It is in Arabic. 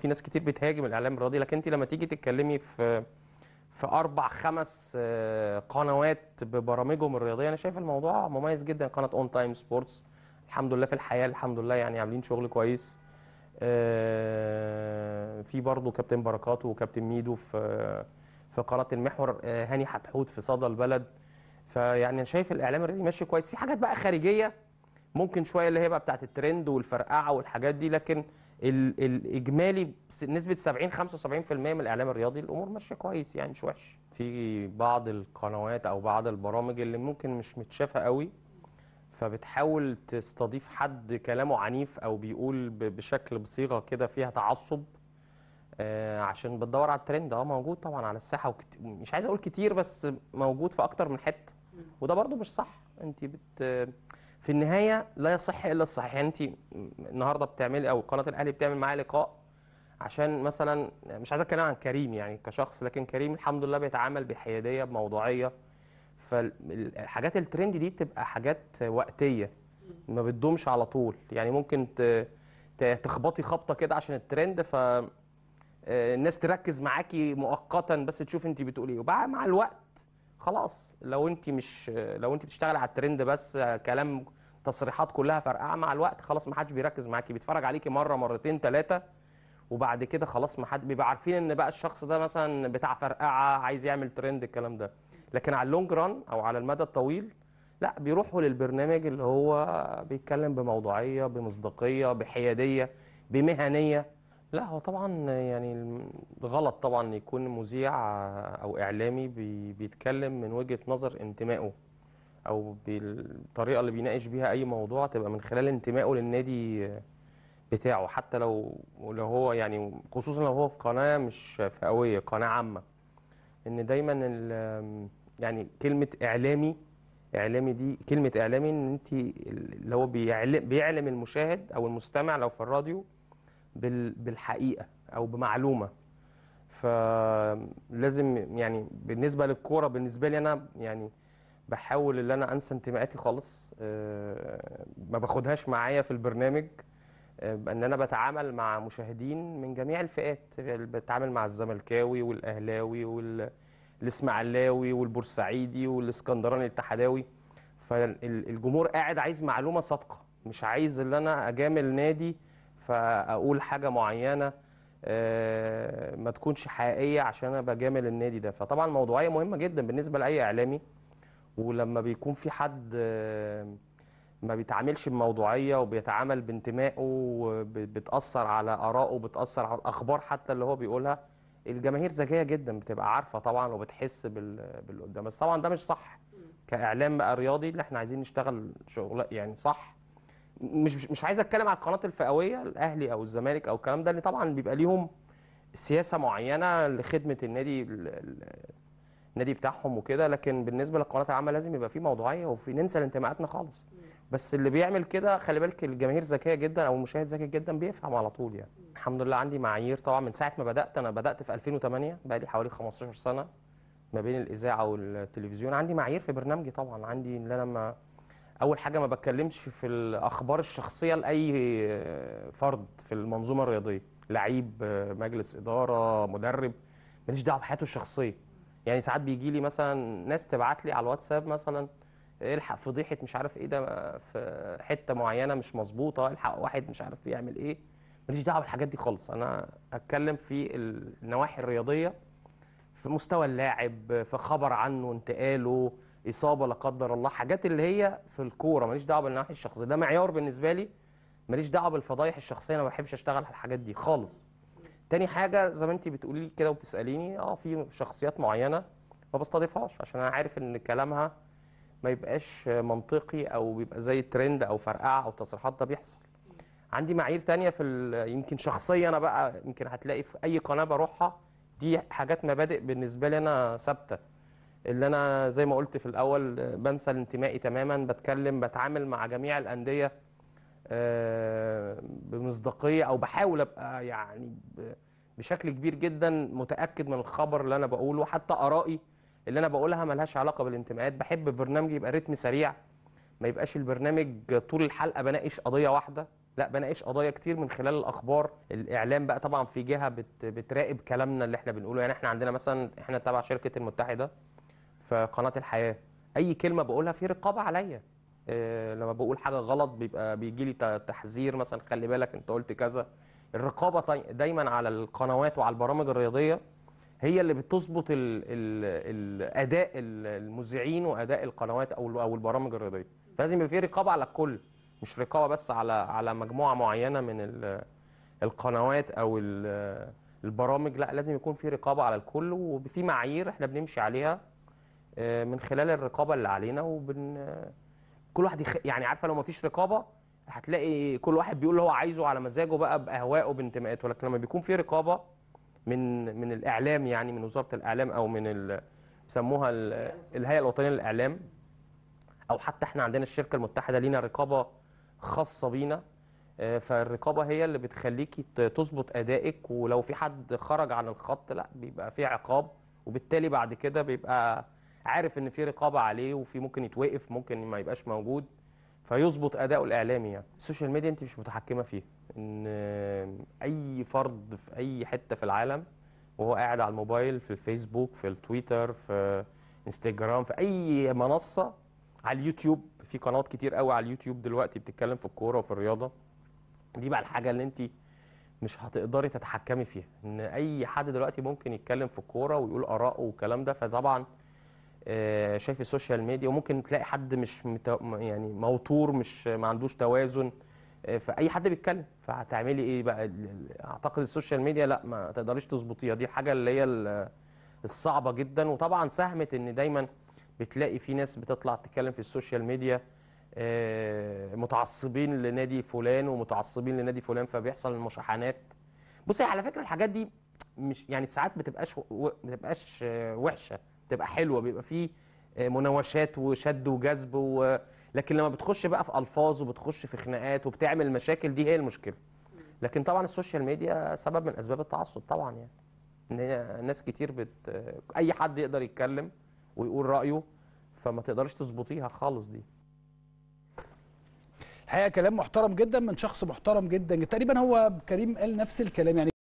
في ناس كتير بتهاجم الاعلام الرياضي لكن انت لما تيجي تتكلمي في في اربع خمس آه، قنوات ببرامجهم الرياضيه انا شايف الموضوع مميز جدا قناه اون تايم سبورتس الحمد لله في الحياه الحمد لله يعني عاملين شغل كويس آه، في برضه كابتن بركات وكابتن ميدو في في قناه المحور آه، هاني حتحوت في صدى البلد فيعني انا شايف الاعلام الرياضي ماشي كويس في حاجات بقى خارجيه ممكن شويه اللي هي بقى بتاعت الترند والفرقعه والحاجات دي لكن الاجمالي نسبه 70 75% من الاعلام الرياضي الامور ماشيه كويس يعني مش وحش في بعض القنوات او بعض البرامج اللي ممكن مش متشافه قوي فبتحاول تستضيف حد كلامه عنيف او بيقول بشكل بصيغه كده فيها تعصب آه، عشان بتدور على الترند اه موجود طبعا على الساحه وكت... مش عايز اقول كتير بس موجود في اكتر من حته وده برضو مش صح انت بت في النهايه لا يصح الا الصحيح يعني انت النهارده بتعملي او قناه الاهلي بتعمل معاه لقاء عشان مثلا مش عايز اتكلم عن كريم يعني كشخص لكن كريم الحمد لله بيتعامل بحياديه بموضوعيه فالحاجات الترند دي بتبقى حاجات وقتيه ما بتدومش على طول يعني ممكن تخبطي خبطه كده عشان الترند ف آه، الناس تركز معاكي مؤقتا بس تشوف انت بتقولي ايه وبعد مع الوقت خلاص لو انت مش لو انت بتشتغل على الترند بس كلام تصريحات كلها فرقعه مع الوقت خلاص ما حدش بيركز معاكي بيتفرج عليكي مره مرتين ثلاثه وبعد كده خلاص ما حد بيبقى عارفين ان بقى الشخص ده مثلا بتاع فرقعه عايز يعمل ترند الكلام ده لكن على اللونج ران او على المدى الطويل لا بيروحوا للبرنامج اللي هو بيتكلم بموضوعيه بمصداقيه بحياديه بمهنيه لأ هو طبعًا يعني غلط طبعًا يكون مذيع أو إعلامي بيتكلم من وجهة نظر انتمائه، أو بالطريقة اللي بيناقش بيها أي موضوع تبقى من خلال انتمائه للنادي بتاعه، حتى لو لو هو يعني خصوصًا لو هو في قناة مش فئوية، قناة عامة. إن دايمًا يعني كلمة إعلامي، إعلامي دي كلمة إعلامي إن أنتِ اللي هو بيعلم المشاهد أو المستمع لو في الراديو بالحقيقه او بمعلومه فلازم يعني بالنسبه للكوره بالنسبه لي انا يعني بحاول ان انا انسى انتماءاتي خالص آه، ما باخدهاش معايا في البرنامج آه، ان انا بتعامل مع مشاهدين من جميع الفئات بتعامل مع الزملكاوي والاهلاوي والاسماعيلاوي والبورسعيدي والاسكندراني الاتحداوي فالجمهور قاعد عايز معلومه صادقه مش عايز ان انا اجامل نادي فاقول حاجه معينه آه، ما تكونش حقيقيه عشان انا بجامل النادي ده فطبعا الموضوعيه مهمه جدا بالنسبه لاي اعلامي ولما بيكون في حد آه، ما بيتعاملش بموضوعيه وبيتعامل بانتمائه بتاثر على ارائه بتاثر على الاخبار حتى اللي هو بيقولها الجماهير ذكيه جدا بتبقى عارفه طبعا وبتحس بالقدام بس طبعا ده مش صح كاعلام بقى رياضي اللي احنا عايزين نشتغل شغل يعني صح مش مش عايز اتكلم على القناه الفئويه الاهلي او الزمالك او الكلام ده اللي طبعا بيبقى ليهم سياسه معينه لخدمه النادي النادي بتاعهم وكده لكن بالنسبه للقناه العامه لازم يبقى في موضوعيه وفي ننسى الانتماءاتنا خالص بس اللي بيعمل كده خلي بالك الجماهير ذكيه جدا او المشاهد ذكي جدا بيفهم على طول يعني الحمد لله عندي معايير طبعا من ساعه ما بدات انا بدات في 2008 بقى لي حوالي 15 سنه ما بين الاذاعه والتلفزيون عندي معايير في برنامجي طبعا عندي ان انا لما اول حاجه ما بتكلمش في الاخبار الشخصيه لاي فرد في المنظومه الرياضيه لعيب مجلس اداره مدرب ماليش دعوه بحياته الشخصيه يعني ساعات بيجي لي مثلا ناس تبعت لي على الواتساب مثلا الحق فضيحه مش عارف ايه ده في حته معينه مش مظبوطه الحق واحد مش عارف بيعمل ايه ماليش دعوه بالحاجات دي خالص انا اتكلم في النواحي الرياضيه في مستوى اللاعب في خبر عنه انتقاله اصابه لا قدر الله حاجات اللي هي في الكوره ماليش دعوه بالنواحي الشخصيه ده معيار بالنسبه لي ماليش دعوه بالفضايح الشخصيه انا ما بحبش اشتغل على الحاجات دي خالص تاني حاجه زي ما انت بتقولي كده وبتساليني اه في شخصيات معينه ما بستضيفهاش عشان انا عارف ان كلامها ما يبقاش منطقي او بيبقى زي ترند او فرقعه او تصريحات ده بيحصل عندي معايير تانية في يمكن شخصيه انا بقى يمكن هتلاقي في اي قناه بروحها دي حاجات مبادئ بالنسبه لي انا ثابته اللي انا زي ما قلت في الاول بنسى انتمائي تماما بتكلم بتعامل مع جميع الانديه آه، بمصداقيه او بحاول ابقى يعني بشكل كبير جدا متاكد من الخبر اللي انا بقوله حتى ارائي اللي انا بقولها ملهاش علاقه بالانتماءات بحب برنامجي يبقى رتم سريع ما يبقاش البرنامج طول الحلقه بناقش قضيه واحده لا بناقش قضايا كتير من خلال الاخبار الاعلام بقى طبعا في جهه بتراقب كلامنا اللي احنا بنقوله يعني احنا عندنا مثلا احنا تبع شركه المتحده في قناه الحياه اي كلمه بقولها في رقابه عليا آه، لما بقول حاجه غلط بيبقى بيجي لي تحذير مثلا خلي بالك انت قلت كذا الرقابه دايما على القنوات وعلى البرامج الرياضيه هي اللي بتظبط الاداء المذيعين واداء القنوات او او البرامج الرياضيه فلازم يبقى في رقابه على الكل مش رقابه بس على على مجموعه معينه من القنوات او البرامج لا لازم يكون في رقابه على الكل وفي معايير احنا بنمشي عليها آه، من خلال الرقابه اللي علينا وبن آه، كل واحد يخ... يعني عارفه لو ما فيش رقابه هتلاقي كل واحد بيقول اللي هو عايزه على مزاجه بقى باهوائه بانتماءاته لكن لما بيكون في رقابه من من الاعلام يعني من وزاره الاعلام او من ال... بيسموها ال... الهيئه الوطنيه للاعلام او حتى احنا عندنا الشركه المتحده لينا رقابه خاصه بينا آه، فالرقابه هي اللي بتخليكي تظبط ادائك ولو في حد خرج عن الخط لا بيبقى في عقاب وبالتالي بعد كده بيبقى عارف ان في رقابه عليه وفي ممكن يتوقف ممكن ما يبقاش موجود فيظبط اداؤه الاعلامي يعني السوشيال ميديا انت مش متحكمه فيها ان اي فرد في اي حته في العالم وهو قاعد على الموبايل في الفيسبوك في التويتر في انستجرام في اي منصه على اليوتيوب في قنوات كتير قوي على اليوتيوب دلوقتي بتتكلم في الكوره وفي الرياضه دي بقى الحاجه اللي انت مش هتقدري تتحكمي فيها ان اي حد دلوقتي ممكن يتكلم في الكوره ويقول اراءه والكلام ده فطبعا آه، شايف السوشيال ميديا وممكن تلاقي حد مش متو... يعني موتور مش ما عندوش توازن آه، فاي حد بيتكلم فهتعملي ايه بقى اعتقد السوشيال ميديا لا ما تقدريش تظبطيها دي الحاجه اللي هي الصعبه جدا وطبعا ساهمت ان دايما بتلاقي في ناس بتطلع تتكلم في السوشيال ميديا آه، متعصبين لنادي فلان ومتعصبين لنادي فلان فبيحصل المشاحنات بصي على فكره الحاجات دي مش يعني ساعات بتبقاش بتبقاش آه، وحشه بتبقى حلوه بيبقى فيه آه، مناوشات وشد وجذب و... لكن لما بتخش بقى في الفاظ وبتخش في خناقات وبتعمل مشاكل دي هي المشكله لكن طبعا السوشيال ميديا سبب من اسباب التعصب طبعا يعني ان هي ناس كتير بت اي حد يقدر يتكلم ويقول رايه فما تقدرش تظبطيها خالص دي الحقيقه كلام محترم جدا من شخص محترم جدا تقريبا هو كريم قال نفس الكلام يعني